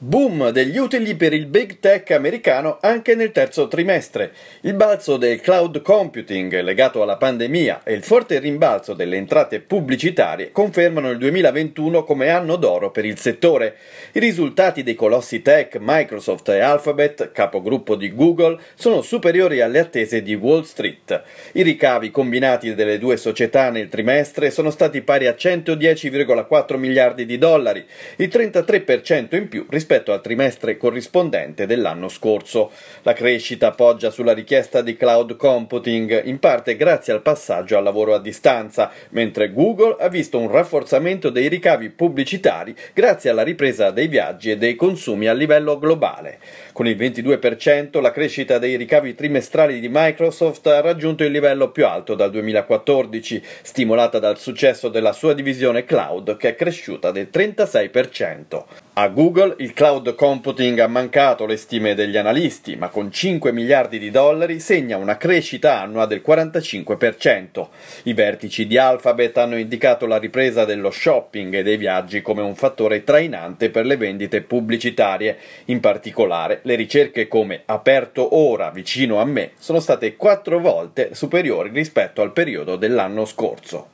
Boom degli utili per il big tech americano anche nel terzo trimestre. Il balzo del cloud computing legato alla pandemia e il forte rimbalzo delle entrate pubblicitarie confermano il 2021 come anno d'oro per il settore. I risultati dei colossi tech Microsoft e Alphabet, capogruppo di Google, sono superiori alle attese di Wall Street. I ricavi combinati delle due società nel trimestre sono stati pari a 110,4 miliardi di dollari, il 33% in più rispetto rispetto al trimestre corrispondente dell'anno scorso. La crescita poggia sulla richiesta di cloud computing, in parte grazie al passaggio al lavoro a distanza, mentre Google ha visto un rafforzamento dei ricavi pubblicitari grazie alla ripresa dei viaggi e dei consumi a livello globale. Con il 22% la crescita dei ricavi trimestrali di Microsoft ha raggiunto il livello più alto dal 2014, stimolata dal successo della sua divisione cloud che è cresciuta del 36%. A Google il cloud computing ha mancato le stime degli analisti, ma con 5 miliardi di dollari segna una crescita annua del 45%. I vertici di Alphabet hanno indicato la ripresa dello shopping e dei viaggi come un fattore trainante per le vendite pubblicitarie. In particolare, le ricerche come aperto ora vicino a me sono state quattro volte superiori rispetto al periodo dell'anno scorso.